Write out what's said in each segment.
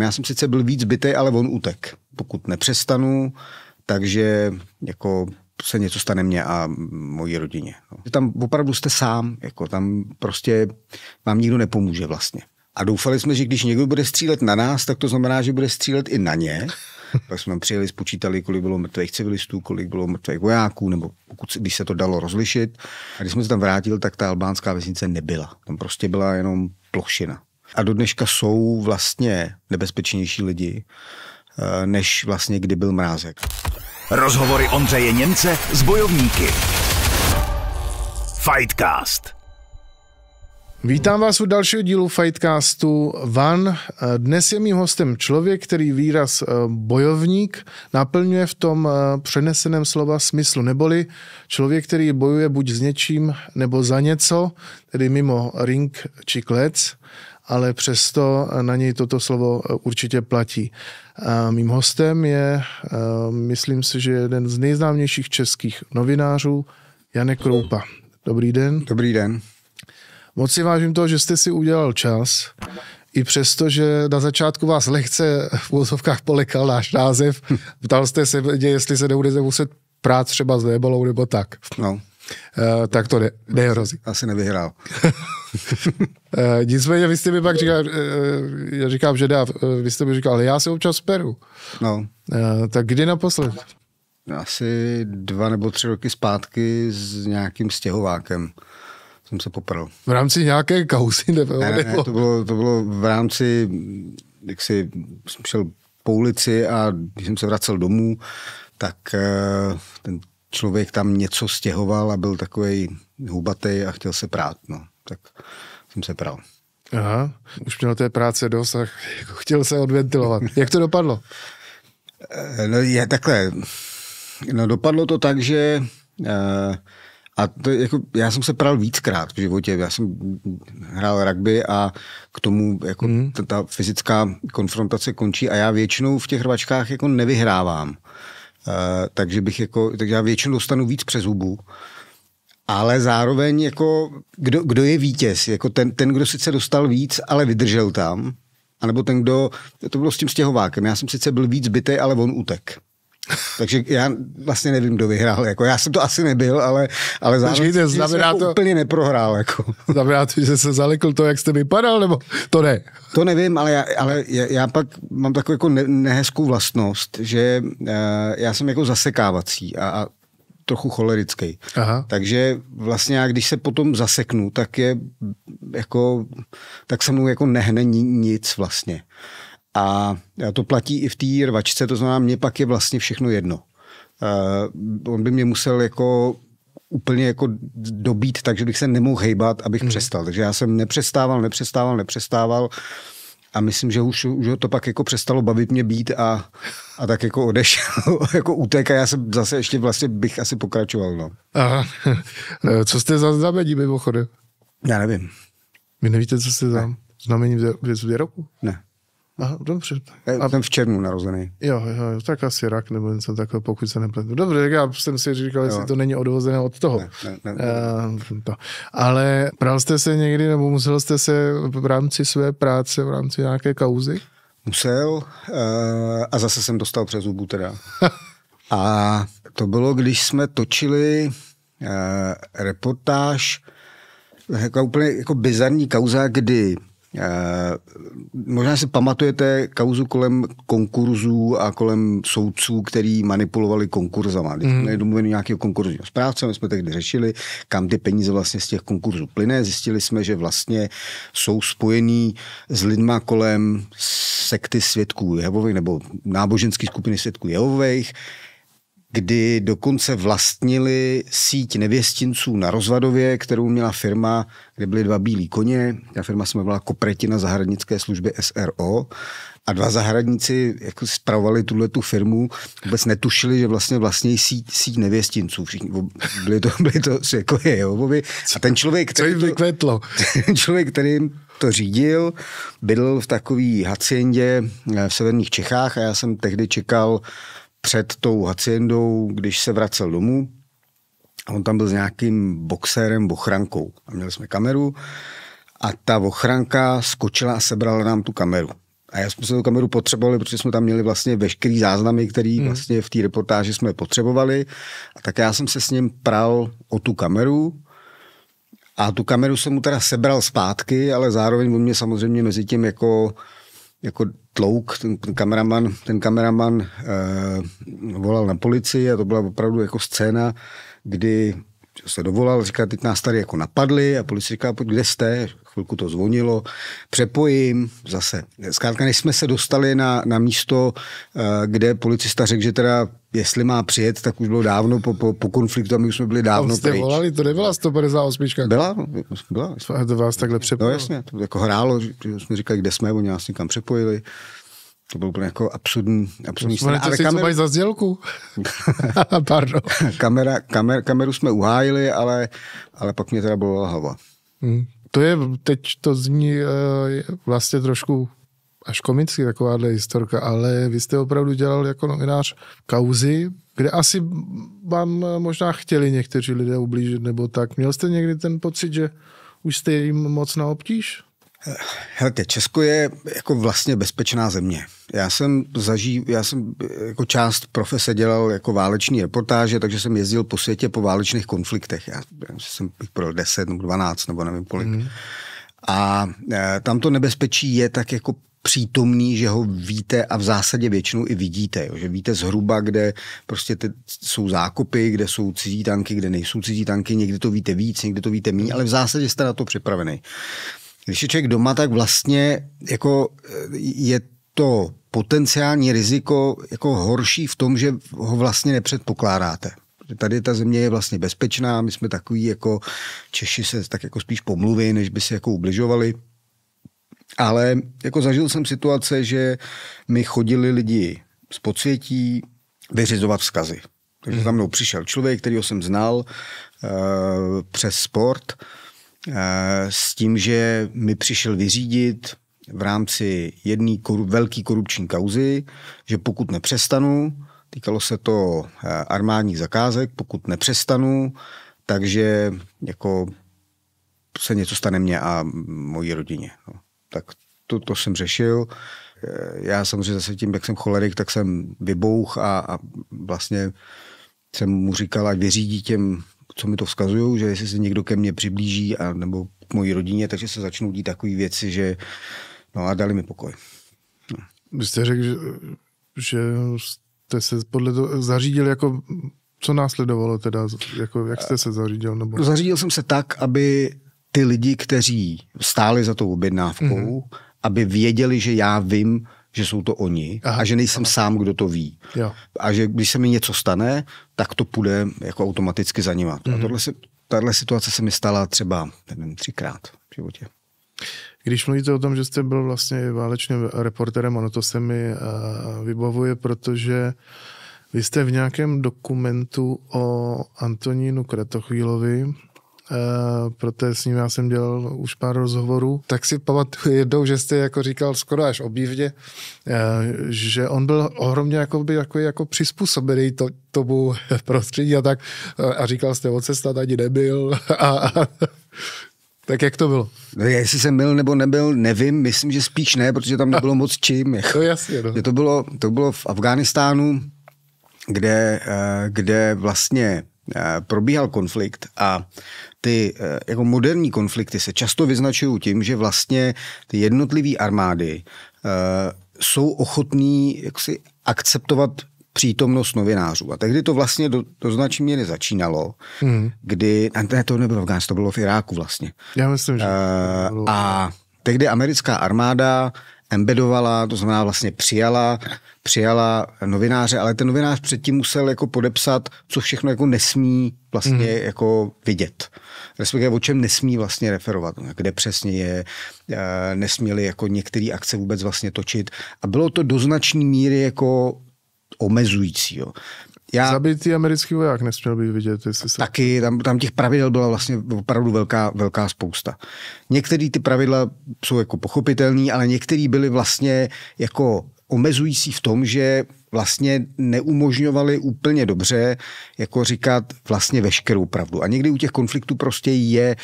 Já jsem sice byl víc bytej, ale on utek. Pokud nepřestanu, takže jako se něco stane mně a mojí rodině. No. Tam opravdu jste sám, jako tam prostě vám nikdo nepomůže vlastně. A doufali jsme, že když někdo bude střílet na nás, tak to znamená, že bude střílet i na ně. Pak jsme přijeli, spočítali, kolik bylo mrtvých civilistů, kolik bylo mrtvých vojáků, nebo pokud, když se to dalo rozlišit. A když jsme se tam vrátili, tak ta albánská vesnice nebyla. Tam prostě byla jenom plošina. A do dneška jsou vlastně nebezpečnější lidi, eh, než vlastně kdy byl mrázek. Rozhovory Ondřeje Němce s bojovníky. Fightcast. Vítám vás u dalšího dílu Fightcastu Van. Eh, dnes je mým hostem člověk, který výraz eh, bojovník naplňuje v tom přeneseném slova smyslu, neboli člověk, který bojuje buď s něčím nebo za něco, tedy mimo ring či klec ale přesto na něj toto slovo eh, určitě platí. A mým hostem je, eh, myslím si, že jeden z nejznámějších českých novinářů, Janek Kroupa. Dobrý den. Dobrý den. Moc si vážím toho, že jste si udělal čas, i přesto, že na začátku vás lehce v úzovkách polekal náš název. Hm. Ptal jste se, jestli se nebude muset prát třeba s nebolou nebo tak. No. Eh, tak to ne, nehrozí. Asi nevyhrál. Eh, nicméně vy jste mi pak říkal, eh, já říkám, že dá, vy jste mi říkal, ale já si občas peru. No. tak kdy naposled? Asi dva nebo tři roky zpátky s nějakým stěhovákem jsem se poprl. V rámci nějaké kauzy? Nebo, ne, ne, ne, to, bylo, to bylo v rámci, jak si jsem šel po ulici a když jsem se vracel domů, tak ten člověk tam něco stěhoval a byl takový hubatý a chtěl se prát, no. Tak jsem se pral. Aha, už měl té práce dost a chtěl se odventilovat. Jak to dopadlo? Eh, no je takhle, no dopadlo to tak, že eh, a to, jako, já jsem se pral víckrát v životě, já jsem hrál rugby a k tomu jako mm. ta, ta fyzická konfrontace končí a já většinou v těch hrvačkách jako nevyhrávám. Eh, takže bych jako, takže já většinou dostanu víc přes hubu, ale zároveň jako, kdo, kdo je vítěz, jako ten, ten, kdo sice dostal víc, ale vydržel tam, anebo ten, kdo, to bylo s tím stěhovákem, já jsem sice byl víc bytej, ale on utek. Takže já vlastně nevím, kdo vyhrál. Jako já jsem to asi nebyl, ale, ale zároveň Počkejte, znamená jako to, úplně neprohrál. Jako. Znamená to, že se zalekl to, jak jste vypadal, nebo to ne? To nevím, ale já, ale já, já pak mám takovou jako ne, nehezkou vlastnost, že uh, já jsem jako zasekávací a, a trochu cholerický. Aha. Takže vlastně já, když se potom zaseknu, tak je jako, tak se mnou jako nehne nic vlastně. A to platí i v té rvačce, to znamená, mě pak je vlastně všechno jedno. Uh, on by mě musel jako úplně jako dobít, takže bych se nemohl hejbat, abych hmm. přestal. Takže já jsem nepřestával, nepřestával, nepřestával a myslím, že už, už to pak jako přestalo bavit mě být a, a tak jako odešel, jako utek a já jsem zase ještě vlastně bych asi pokračoval. No. Aha. Co jste za znamení mimochodem? Já nevím. Vy nevíte, co jste za ne. znamení v, v, v roku? Ne. Aha, dobře. A... ten v černu narozený. Jo, jo, tak asi rak nebo něco takového, pokud se nepletu. Dobře, tak já jsem si říkal, jestli to není odvozené od toho. Ne, ne, ne, eh, ne. Uh, to. Ale bral jste se někdy, nebo musel jste se v rámci své práce, v rámci nějaké kauzy? Musel uh, a zase jsem dostal přes zubu teda. a to bylo, když jsme točili uh, reportáž, jako úplně jako bizarní kauza, kdy Eh, možná si pamatujete kauzu kolem konkurzů a kolem soudců, který manipulovali konkurzama. Když mm. domluvili nějakého konkurzního zprávce, my jsme tehdy řešili, kam ty peníze vlastně z těch konkurzů plyne. Zjistili jsme, že vlastně jsou spojený s lidma kolem sekty svědků Jehovových nebo náboženské skupiny svědků Jehovových, kdy dokonce vlastnili síť nevěstinců na Rozvadově, kterou měla firma, kde byly dva bílí koně. Ta firma se jmenovala Kopretina zahradnické služby SRO a dva zahradníci jako spravovali tuhle tu firmu, vůbec netušili, že vlastně vlastní síť, síť nevěstinců. Všichni byli to, byli to jako Jehovovi. A ten člověk, který, Co jim Ten člověk, který to řídil, bydl v takové haciendě eh, v severních Čechách a já jsem tehdy čekal před tou haciendou, když se vracel domů, a on tam byl s nějakým boxérem, ochrankou. A měli jsme kameru a ta ochranka skočila a sebrala nám tu kameru. A já jsme se tu kameru potřebovali, protože jsme tam měli vlastně veškerý záznamy, který hmm. vlastně v té reportáži jsme potřebovali. A tak já jsem se s ním pral o tu kameru a tu kameru jsem mu teda sebral zpátky, ale zároveň on mě samozřejmě mezi tím jako jako tlouk, ten, ten kameraman, ten kameraman eh, volal na policii a to byla opravdu jako scéna, kdy se dovolal, říká, teď nás tady jako napadli a policie říká, kde jste? chvilku to zvonilo, přepojím zase. Zkrátka, než jsme se dostali na, na místo, eh, kde policista řekl, že teda jestli má přijet, tak už bylo dávno po, po, po konfliktu a my už jsme byli dávno jste pryč. volali, to nebyla 158. Byla, byla. To vás takhle přepojilo. No jasně, to jako hrálo, že jsme říkali, kde jsme, oni nás někam přepojili. To bylo úplně jako absurdní, absurdní scéna. Ale kameru... za sdělku. Pardon. Kamera, kamer, kameru jsme uhájili, ale, ale pak mě teda bylo hava. Hmm to je, teď to zní uh, vlastně trošku až komicky takováhle historka, ale vy jste opravdu dělal jako novinář kauzy, kde asi vám možná chtěli někteří lidé ublížit nebo tak. Měl jste někdy ten pocit, že už jste jim moc na obtíž? Helejte, Česko je jako vlastně bezpečná země. Já jsem zaží, já jsem jako část profese dělal jako váleční reportáže, takže jsem jezdil po světě po válečných konfliktech. Já, já jsem bych pro 10 nebo 12 nebo nevím kolik. Mm. A e, tam to nebezpečí je tak jako přítomný, že ho víte a v zásadě většinou i vidíte. Jo? Že víte zhruba, kde prostě ty jsou zákopy, kde jsou cizí tanky, kde nejsou cizí tanky. Někdy to víte víc, někdy to víte méně, ale v zásadě jste na to připravený. Když je člověk doma, tak vlastně jako je to potenciální riziko jako horší v tom, že ho vlastně nepředpokládáte. Tady ta země je vlastně bezpečná, my jsme takový jako Češi se tak jako spíš pomluví, než by si jako ubližovali. Ale jako zažil jsem situace, že mi chodili lidi z podsvětí vyřizovat vzkazy. Takže za mnou přišel člověk, kterýho jsem znal uh, přes sport, uh, Eh, s tím, že mi přišel vyřídit v rámci jedné koru, velké korupční kauzy, že pokud nepřestanu, týkalo se to eh, armádních zakázek, pokud nepřestanu, takže jako se něco stane mně a mojí rodině. No. Tak to, to jsem řešil. Eh, já samozřejmě zase tím, jak jsem cholerik, tak jsem vybouch a, a vlastně jsem mu říkal, ať vyřídí těm co mi to vzkazují, že jestli se někdo ke mně přiblíží a nebo k mojí rodině, takže se začnou dít takové věci, že no a dali mi pokoj. No. Vy jste řekl, že, že jste se podle toho zařídil jako co následovalo teda, jako, jak jste se zařídil? Nebo... No, zařídil jsem se tak, aby ty lidi, kteří stáli za tou objednávkou, mm-hmm. aby věděli, že já vím, že jsou to oni aha, a že nejsem aha. sám, kdo to ví. Jo. A že když se mi něco stane, tak to půjde jako automaticky za nima. Mm-hmm. A mhm. tohle tahle situace se mi stala třeba, nevím, třikrát v životě. Když mluvíte o tom, že jste byl vlastně válečným reporterem, ono to se mi uh, vybavuje, protože vy jste v nějakém dokumentu o Antonínu Kratochvílovi Eh, protože s ním já jsem dělal už pár rozhovorů, tak si pamatuju jednou, že jste jako říkal skoro až obývně, eh, že on byl ohromně jako, by, jako, jako přizpůsobený to, tomu prostředí a tak eh, a říkal jste, o cesta ani nebyl a, a tak jak to bylo? No, jestli jsem byl nebo nebyl, nevím, myslím, že spíš ne, protože tam nebylo moc čím. To No jasně, no. to, bylo, to bylo v Afghánistánu, kde, kde vlastně Eh, probíhal konflikt a ty eh, jako moderní konflikty se často vyznačují tím, že vlastně ty jednotlivé armády eh, jsou ochotní jaksi akceptovat přítomnost novinářů. A tehdy to vlastně do, do značí míry začínalo, mm. kdy, ne, to nebylo v Gáns, to bylo v Iráku vlastně. Já myslím, že. Uh, a tehdy americká armáda embedovala, to znamená vlastně přijala, přijala novináře, ale ten novinář předtím musel jako podepsat, co všechno jako nesmí vlastně mm. jako vidět. Respektive o čem nesmí vlastně referovat, no, kde přesně je, eh, nesměli jako některé akce vůbec vlastně točit. A bylo to do značné míry jako omezující. Jo. Já... Zabitý americký voják nesměl být vidět, jestli se... Taky, tam, tam těch pravidel byla vlastně opravdu velká, velká spousta. Některé ty pravidla jsou jako pochopitelné, ale některé byly vlastně jako omezující v tom, že vlastně neumožňovali úplně dobře jako říkat vlastně veškerou pravdu. A někdy u těch konfliktů prostě je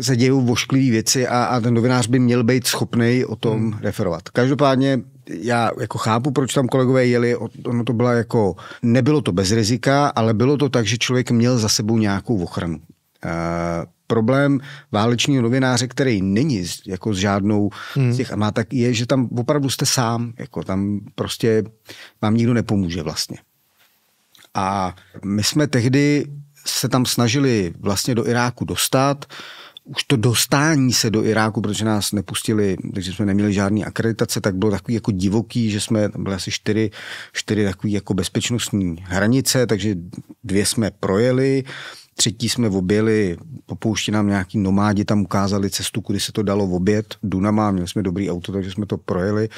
se dějou vošklivé věci a, a ten novinář by měl být schopný o tom hmm. referovat. Každopádně já jako chápu, proč tam kolegové jeli, ono to byla jako, nebylo to bez rizika, ale bylo to tak, že člověk měl za sebou nějakou ochranu. Uh, problém válečního novináře, který není jako s žádnou hmm. z těch a má tak je, že tam opravdu jste sám, jako tam prostě vám nikdo nepomůže vlastně. A my jsme tehdy se tam snažili vlastně do Iráku dostat, uh, už to dostání se do Iráku, protože nás nepustili, takže jsme neměli žádný akreditace, tak bylo takový jako divoký, že jsme, tam byly asi čtyři, čtyři takový jako bezpečnostní hranice, takže dvě jsme projeli, třetí jsme objeli, po nám nějaký nomádi tam ukázali cestu, kudy se to dalo obět, Dunama, měli jsme dobrý auto, takže jsme to projeli.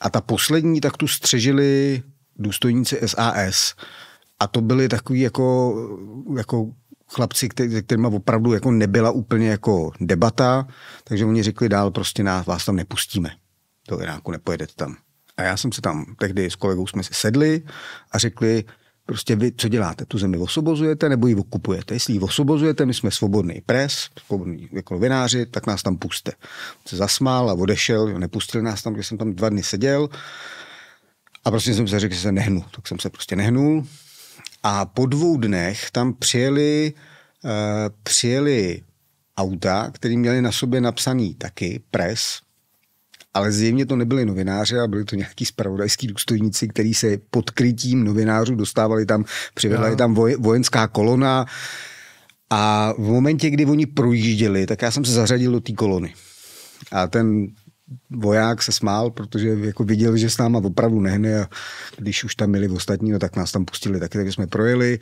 A ta poslední, tak tu střežili důstojníci SAS. A to byly takový jako, jako chlapci, který, kterým opravdu jako nebyla úplně jako debata, takže oni řekli dál, prostě nás, vás tam nepustíme. Do Iráku nepojedete tam. A já jsem se tam, tehdy s kolegou jsme si sedli a řekli, prostě vy, co děláte, tu zemi osobozujete nebo ji okupujete. Jestli ji osobozujete, my jsme svobodný pres, svobodní jako novináři, tak nás tam puste. Se zasmál a odešel, jo, nepustili nás tam, kde jsem tam dva dny seděl. A prostě jsem se řekl, že se nehnu. Tak jsem se prostě nehnul. A po dvou dnech tam přijeli, uh, přijeli auta, které měly na sobě napsaný taky pres, ale zjevně to nebyli novináři ale byli to nějaký spravodajský důstojníci, kteří se pod krytím novinářů dostávali tam, přivedla je tam voj, vojenská kolona a v momentě, kdy oni projížděli, tak já jsem se zařadil do té kolony. A ten voják se smál, protože jako viděl, že s náma opravdu nehne a když už tam byli ostatní, no, tak nás tam pustili taky, takže jsme projeli.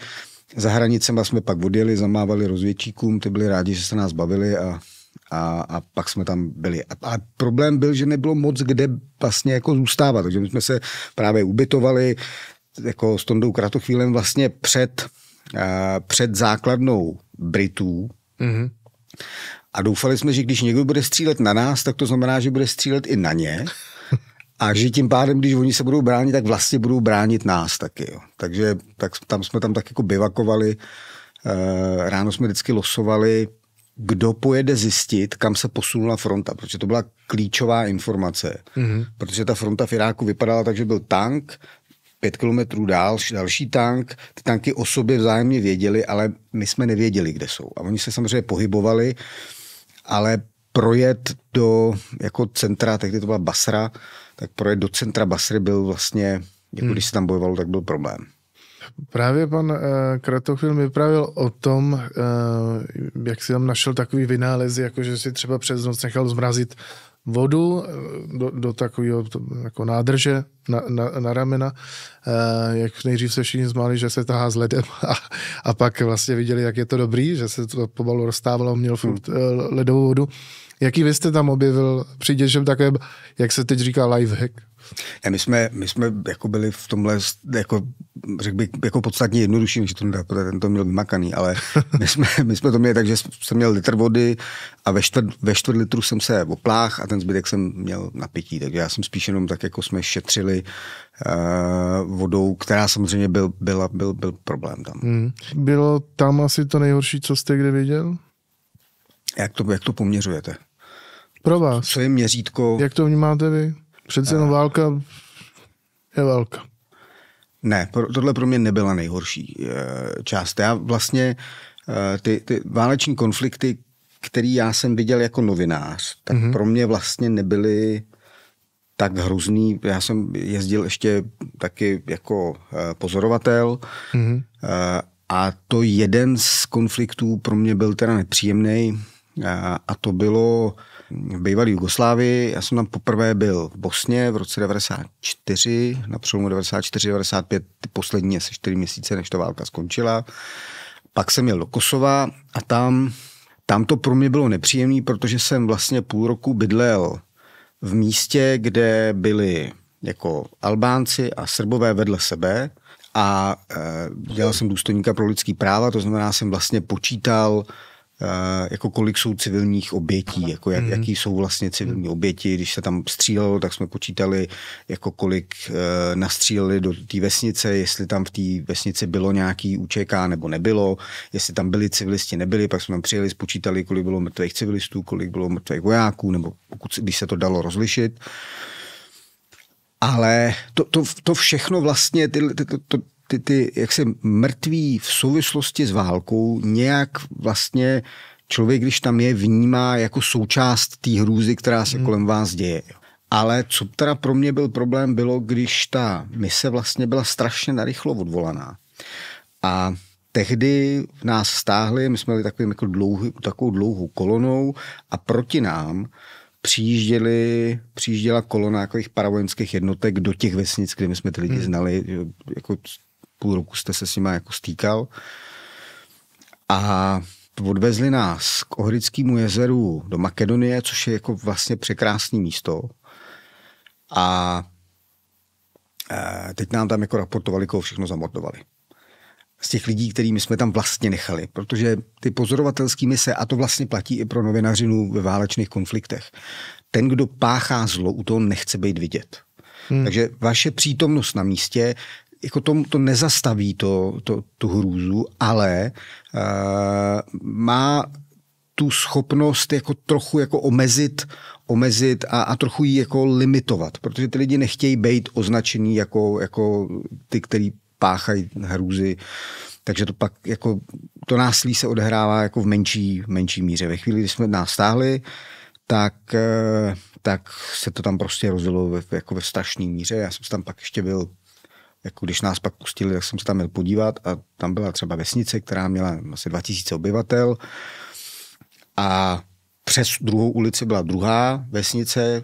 Za hranicema jsme pak odjeli, zamávali rozvědčíkům, ty byli rádi, že se nás bavili a, a, a pak jsme tam byli. A, a problém byl, že nebylo moc kde vlastně jako zůstávat, takže my jsme se právě ubytovali jako s Tondou Kratochvílem vlastně před, a, před základnou Britů, mm-hmm. A doufali jsme, že když někdo bude střílet na nás, tak to znamená, že bude střílet i na ně. A že tím pádem, když oni se budou bránit, tak vlastně budou bránit nás taky. Jo. Takže tak, tam jsme tam tak jako bivakovali. Eh, ráno jsme vždycky losovali, kdo pojede zjistit, kam se posunula fronta, protože to byla klíčová informace. Mm-hmm. Protože ta fronta v Iráku vypadala tak, že byl tank, pět kilometrů dál, další tank, ty tanky o sobě vzájemně věděli, ale my jsme nevěděli, kde jsou. A oni se samozřejmě pohybovali, ale projet do jako centra, tehdy to byla Basra, tak projet do centra Basry byl vlastně, jako hmm. když se tam bojovalo, tak byl problém. Právě pan uh, eh, Kratochvil mi vyprávěl o tom, uh, jak si tam našel takový vynálezy, jako že si třeba přes noc nechal zmrazit vodu eh, do, do takového jako nádrže na, na, na ramena, e, jak nejdřív se všichni zmáli, že se tahá s ledem a, a pak vlastně viděli, jak je to dobrý, že se to pobalu rozstávalo, měl furt hmm. Eh, ledovou vodu. Jaký vy jste tam objevil při takové, jak se teď říká hack? Ne, my jsme, my jsme jako byli v tomhle, jako, řekl bych, jako podstatně jednodušší, než to protože ten to měl vymakaný, ale my jsme, my jsme to měli tak, že jsem měl litr vody a ve čtvrt, ve čtvrt litru jsem se oplách a ten zbytek jsem měl napití, takže já jsem spíš jenom tak, jako jsme šetřili uh, vodou, která samozřejmě byl, byla, byl, byl problém tam. Hmm. Bylo tam asi to nejhorší, co jste kdy viděl? Jak to, jak to poměřujete? Pro vás? Co je měřítko? Jak to vnímáte vy? Přece jenom válka je válka. Ne, tohle pro mě nebyla nejhorší eh, část. Já vlastně eh, ty, ty váleční konflikty, který já jsem viděl jako novinář, tak mm-hmm. pro mě vlastně nebyly tak hrozný. Já jsem jezdil ještě taky jako eh, pozorovatel mm-hmm. a to jeden z konfliktů pro mě byl teda nepříjemný a to bylo v bývalé Jugoslávii. Já jsem tam poprvé byl v Bosně v roce 94, na přelomu 94-95, ty poslední asi čtyři měsíce, než ta válka skončila. Pak jsem jel do Kosova a tam, tam to pro mě bylo nepříjemné, protože jsem vlastně půl roku bydlel v místě, kde byli jako Albánci a Srbové vedle sebe a e, dělal jsem důstojníka pro lidský práva, to znamená, jsem vlastně počítal Eh, jako kolik jsou civilních obětí, jako jak, mm. jaký jsou vlastně civilní mhm. oběti, když se tam střílelo, tak jsme počítali, jako kolik e, nastříleli do té vesnice, jestli tam v té vesnici bylo nějaký UČK nebo nebylo, jestli tam byli civilisti, nebyli, pak jsme tam přijeli, spočítali, kolik bylo mrtvých civilistů, kolik bylo mrtvých vojáků, nebo pokud, když se to dalo rozlišit. Ale to, to, to všechno vlastně, ty, ty, to, to, ty, ty jaksi mrtví v souvislosti s válkou nějak vlastně člověk, když tam je, vnímá jako součást té hrůzy, která se hmm. kolem vás děje. Ale co teda pro mě byl problém, bylo, když ta mise vlastně byla strašně narychlo odvolaná. A tehdy nás stáhli, my jsme byli takovým jako dlouhý, takovou dlouhou kolonou a proti nám přijížděli, přijížděla kolona jako paravojenských jednotek do těch vesnic, kde my jsme ty lidi hmm. znali, jako půl roku jste se s nima jako stýkal. A odvezli nás k Ohrickému jezeru do Makedonie, což je jako vlastně překrásné místo. A eh, teď nám tam jako raportovali, koho všechno zamordovali. Z těch lidí, kterými jsme tam vlastně nechali, protože ty pozorovatelské mise, a to vlastně platí i pro novinařinu ve válečných konfliktech, ten, kdo páchá zlo, u toho nechce být vidět. Hmm. Takže vaše přítomnost na místě jako to, to nezastaví to, to, tu hrůzu, ale uh, má tu schopnost jako trochu jako omezit, omezit a, a trochu ji jako limitovat, protože ty lidi nechtějí být označený jako, jako ty, který páchají hrůzy. Takže to pak jako to násilí se odehrává jako v menší, menší míře. Ve chvíli, kdy jsme nás stáhli, tak, eh, tak se to tam prostě rozilo ve, jako ve strašné míře. Já jsem tam pak ještě byl jako když nás pak pustili, tak jsem se tam měl podívat a tam byla třeba vesnice, která měla asi 2000 obyvatel a přes druhou ulici byla druhá vesnice,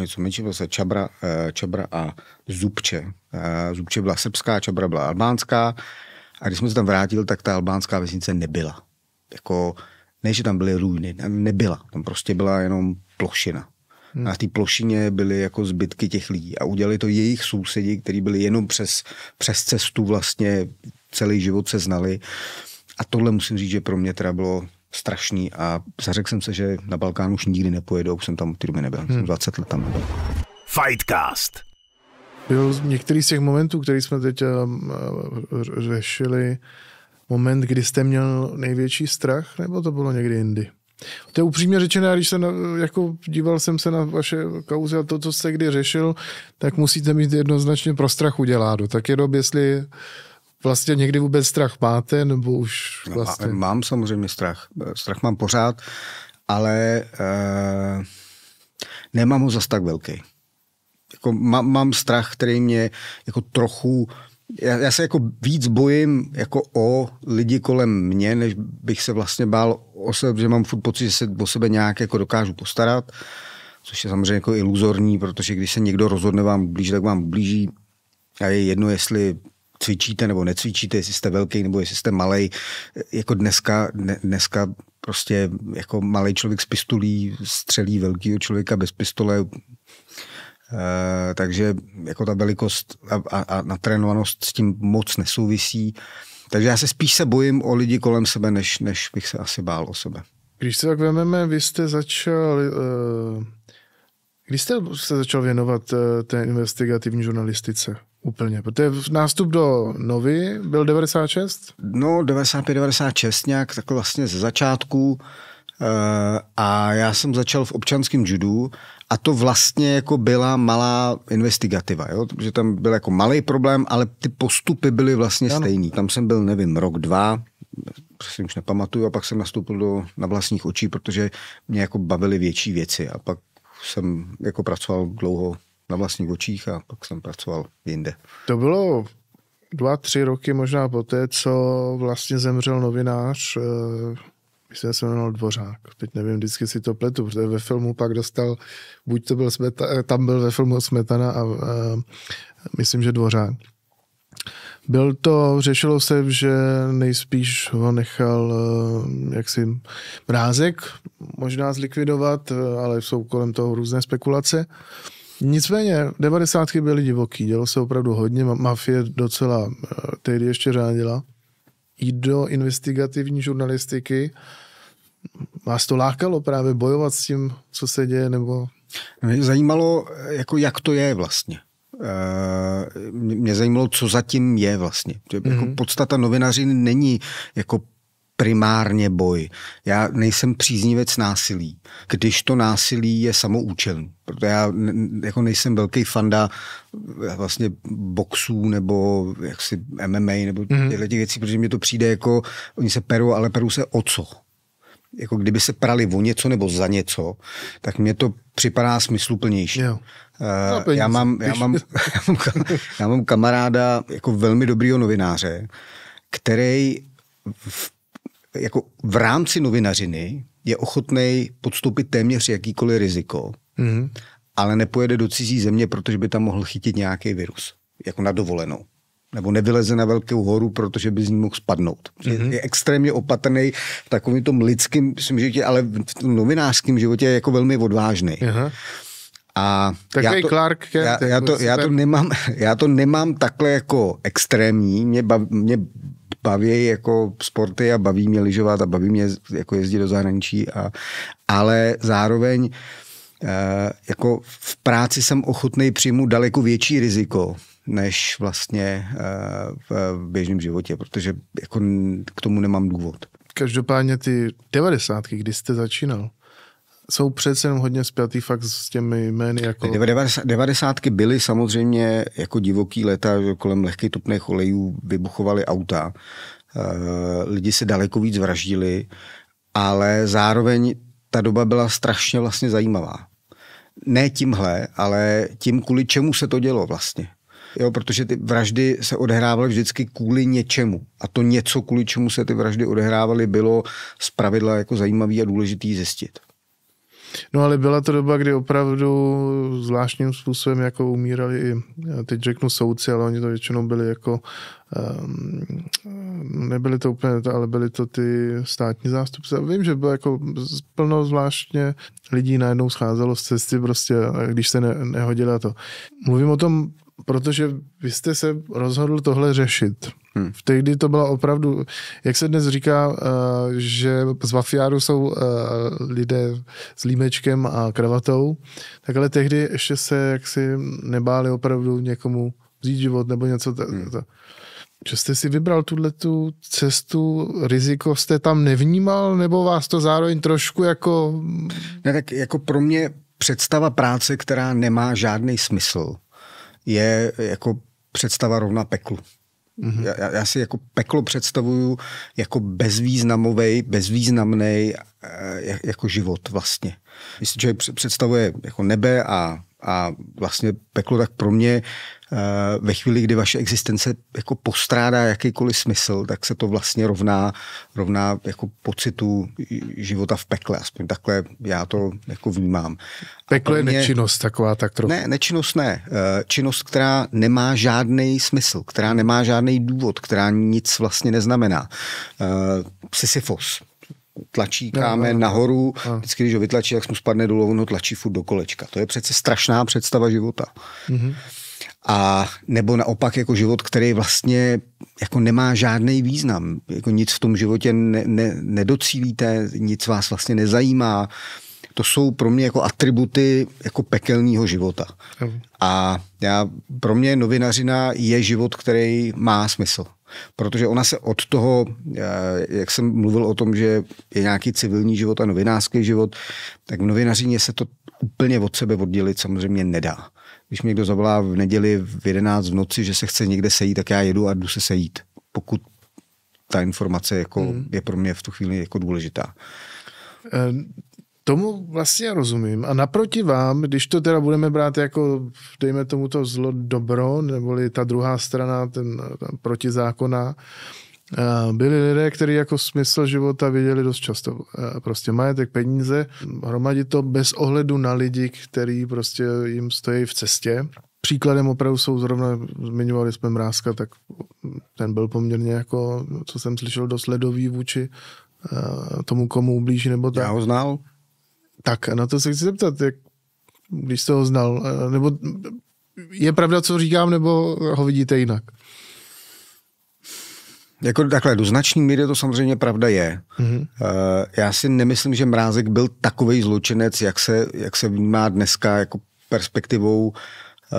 něco menší, byla se Čabra, eh, Čabra a Zubče. Eh, Zubče byla srbská, Čabra byla albánská a když jsme se tam vrátili, tak ta albánská vesnice nebyla. Jako, ne, že tam byly ruiny, nebyla. Tam prostě byla jenom plošina. Hmm. Na té plošině byly jako zbytky těch lidí a udělali to jejich sousedi, kteří byli jenom přes, přes cestu vlastně celý život se znali. A tohle musím říct, že pro mě teda bylo strašný a zařekl jsem se, že na Balkán už nikdy nepojedu, už jsem tam ty doby nebyl, hmm. jsem 20 let tam nebyl. Fightcast. Byl některý z těch momentů, který jsme teď eh, eh, řešili, moment, kdy jste měl největší strach, nebo to bylo někdy jindy? To je upřímně řečeno, když jsem jako díval jsem se na vaše kauze a to, co jste kdy řešil, tak musíte mít jednoznačně pro strach uděláno. Tak dob, jestli vlastně někdy vůbec strach máte, nebo už no vlastně... No, mám samozřejmě strach. Strach mám pořád, ale uh, nemám ho zas tak velký. Jako, má, mám strach, který mě jako trochu já, já se jako víc bojím jako o lidi kolem mě, než bych se vlastně bál o sebe, že mám furt pocit, že se o sebe nějak jako dokážu postarat, což je samozřejmě jako iluzorní, protože když se někdo rozhodne vám blíž, tak vám blíží a je jedno, jestli cvičíte nebo necvičíte, jestli jste velký nebo jestli jste malý. Jako dneska, dneska prostě jako malý člověk s pistolí střelí velkýho člověka bez pistole Eh, takže jako ta velikost a, a, a natrénovanost s tím moc nesouvisí. Takže já se spíš se bojím o lidi kolem sebe, než, než bych se asi bál o sebe. Když se tak vememe, vy jste začal, eh, když jste se začal věnovat eh, té investigativní žurnalistice? Úplně, protože nástup do Novy byl 96? No, 95-96 nějak, tak vlastně ze začátku. Eh, a já jsem začal v občanském judu a to vlastně jako byla malá investigativa, jo? že tam byl jako malý problém, ale ty postupy byly vlastně ano. stejný. Tam jsem byl, nevím, rok, dva, přesně už nepamatuju, a pak jsem nastoupil do, na vlastních očí, protože mě jako bavily větší věci a pak jsem jako pracoval dlouho na vlastních očích a pak jsem pracoval jinde. To bylo dva, tři roky možná poté, co vlastně zemřel novinář eh, myslím, že se jmenoval Dvořák. Teď nevím, vždycky si to pletu, protože ve filmu pak dostal, buď to byl Smeta, eh, tam byl ve filmu Smetana a, a eh, myslím, že Dvořák. Byl to, řešilo se, že nejspíš ho nechal eh, jaksi brázek možná zlikvidovat, ale jsou kolem toho různé spekulace. Nicméně, 90. byly divoký, dělo se opravdu hodně, mafie docela tehdy ještě řádila jít do investigativní žurnalistiky. Vás to lákalo právě bojovat s tím, co se děje? Nebo... Mě zajímalo, jako jak to je vlastně. Eh, mě zajímalo, co zatím je vlastně. Jako mm-hmm. Podstata novinařiny není jako primárně boj. Já nejsem příznivec násilí, když to násilí je samoučelný. Proto já jako nejsem velký fanda eh, vlastně boxů nebo jaksi MMA nebo mhm. těchto těch věcí, protože mi to přijde jako, oni se perou, ale perou se o co? Jako kdyby se prali o něco nebo za něco, tak mě to připadá smysluplnější. Jo. Uh, já, mám, já, mám, já, mám, já mám kamaráda jako velmi dobrýho novináře, který v jako v rámci novinařiny je ochotný podstoupit téměř jakýkoliv riziko, mm-hmm. ale nepojede do cizí země, protože by tam mohl chytit nějaký virus, jako na dovolenou nebo nevyleze na velkou horu, protože by z ní mohl spadnout. Mm-hmm. Je extrémně opatrný v takovém tom lidském životě, ale v tom novinářském životě je jako velmi odvážný. A Takový já to, Clark Já, já, to, já, to nemám, já to nemám takhle jako extrémní. Mě, bav, mě baví jako sporty a baví mě lyžovat a baví mě jako jezdit do zahraničí, a, ale zároveň eh, jako v práci jsem ochotný přijmout daleko větší riziko, než vlastně eh, v běžném životě, protože jako k tomu nemám důvod. Každopádně ty devadesátky, kdy jste začínal, jsou přece jenom hodně spjatý fakt s těmi jmény. Jako... 90, byly samozřejmě jako divoký leta, že kolem lehkejtopných olejů vybuchovaly auta, eh, lidi se daleko víc vraždili, ale zároveň ta doba byla strašně vlastně zajímavá. Ne tímhle, ale tím, kvůli čemu se to dělo vlastně. Jo, protože ty vraždy se odehrávaly vždycky kvůli něčemu. A to něco, kvůli čemu se ty vraždy odehrávaly, bylo zpravidla jako zajímavý a důležitý zjistit. No ale byla to doba, kdy opravdu zvláštním způsobem jako umírali i, eh, teď řeknu soudci, ale oni to většinou byli jako, um, ehm, nebyly to úplně, to, ale byly to ty státní zástupce. Vím, že bylo jako plno zvláštně lidí najednou scházelo z cesty prostě, když se ne, nehodila to. Mluvím o tom, protože vy jste se rozhodl tohle řešit. Hmm. V tehdy to byla opravdu, jak se dnes říká, eh, že z mafiáru jsou eh, lidé s límečkem a kravatou, tak ale tehdy ještě se jaksi nebáli opravdu někomu vzít život nebo něco tak. Hmm. Že jste si vybral tuhle tu cestu, riziko jste tam nevnímal, nebo vás to zároveň trošku jako... Ne, tak jako pro mě představa práce, která nemá žádný smysl, je jako představa rovna peklu. Mm-hmm. Já, já si jako peklo představuju jako bezvýznamový, bezvýznamný eh, jako život vlastně. Myslím, že představuje jako nebe a a vlastně peklo tak pro mě eh, ve chvíli, kdy vaše existence jako postrádá jakýkoliv smysl, tak se to vlastně rovná, rovná jako pocitu života v pekle, aspoň takhle já to jako vnímám. Peklo je nečinnost taková tak trochu. Ne, nečinnost ne. Eh, činnost, která nemá žádný smysl, která nemá žádný důvod, která nic vlastně neznamená. Eh, Sisyfos tlačí no, kámen no, no, nahoru, no. vždycky, když ho vytlačí, jak mu spadne dolů, on ho tlačí furt do kolečka. To je přece strašná představa života. Mm-hmm. A nebo naopak jako život, který vlastně jako nemá žádný význam. Jako nic v tom životě ne, ne, nedocílíte, nic vás vlastně nezajímá. To jsou pro mě jako atributy jako pekelného života. Mm. A já, pro mě novinařina je život, který má smysl. Protože ona se od toho, eh, jak jsem mluvil o tom, že je nějaký civilní život a novinářský život, tak v novinařině se to úplně od sebe oddělit samozřejmě nedá. Když mě někdo zavolá v neděli v 11 v noci, že se chce někde sejít, tak já jedu a jdu se sejít. Pokud ta informace jako hmm. je pro mě v tu chvíli jako důležitá. Eh, Tomu vlastně rozumím. A naproti vám, když to teda budeme brát jako, dejme tomu to zlo dobro, neboli ta druhá strana, ten, ten protizákona, eh, byli lidé, kteří jako smysl života viděli dost často. Eh, prostě majetek, peníze, hromadit to bez ohledu na lidi, který prostě jim stojí v cestě. Příkladem opravdu jsou zrovna, zmiňovali jsme Mrázka, tak ten byl poměrně jako, co jsem slyšel, dost ledový vůči eh, tomu, komu ublíží nebo tak. Já ho znal. Tak, na to se chci zeptat, jak, když jste ho znal, eh, nebo je pravda, co říkám, nebo ho vidíte jinak? Jako takhle, do znační míry to samozřejmě pravda je. Mm-hmm. Já si nemyslím, že Mrázek byl takový zločinec, jak se, jak se vnímá dneska jako perspektivou eh,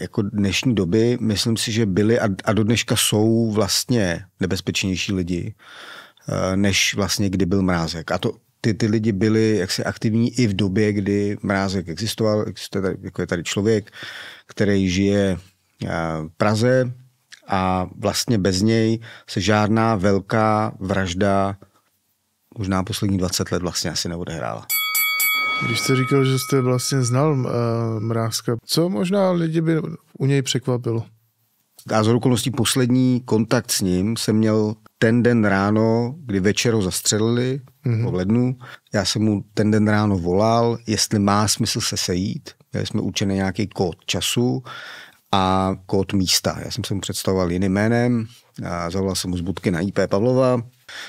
jako dnešní doby. Myslím si, že byli a, a do dneška jsou vlastně nebezpečnější lidi, než vlastně kdy byl Mrázek. A to ty, ty lidi byli jaksi aktivní i v době, kdy mrázek existoval, existuje tady, jako je tady člověk, který žije eh, v Praze a vlastně bez něj se žádná velká vražda možná poslední 20 let vlastně asi neodehrála. Když jste říkal, že jste vlastně znal uh, Mrázka, co možná lidi by u něj překvapilo? A z okolností poslední kontakt s ním jsem měl ten den ráno, kdy večer ho zastřelili, mm-hmm. v lednu. Já jsem mu ten den ráno volal, jestli má smysl se sejít. Měli jsme učený nějaký kód času a kód místa. Já jsem se mu představoval jiným jménem, a zavolal jsem mu z budky na IP Pavlova,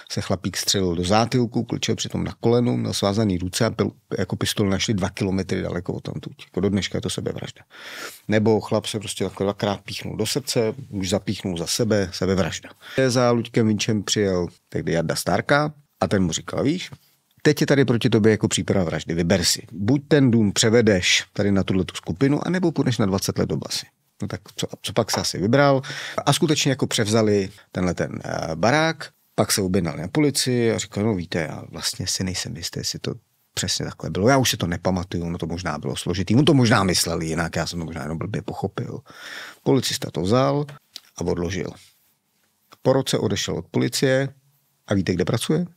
se chlapík střelil do zátilku, klčel přitom na kolenu, měl svázaný ruce a pil, jako pistol našli dva kilometry daleko od tamtud. Jako do dneška je to sebevražda. Nebo chlap se prostě takhle jako dvakrát píchnul do srdce, už zapíchnul za sebe, sebevražda. Za Luďkem Vinčem přijel tehdy Jarda starka a ten mu říkal, víš, teď je tady proti tobě jako příprava vraždy, vyber si. Buď ten dům převedeš tady na tuhle skupinu, anebo půjdeš na 20 let do basy. No tak co, co pak se asi vybral. A skutečně jako převzali tenhle ten eh, barák pak se objednal na policii a říkal, no víte, já vlastně si nejsem jistý, jestli to přesně takhle bylo. Já už si to nepamatuju, no to možná bylo složitý. On to možná myslel jinak, já jsem to možná jenom blbě pochopil. Policista to vzal a odložil. Po roce odešel od policie a víte, kde pracuje?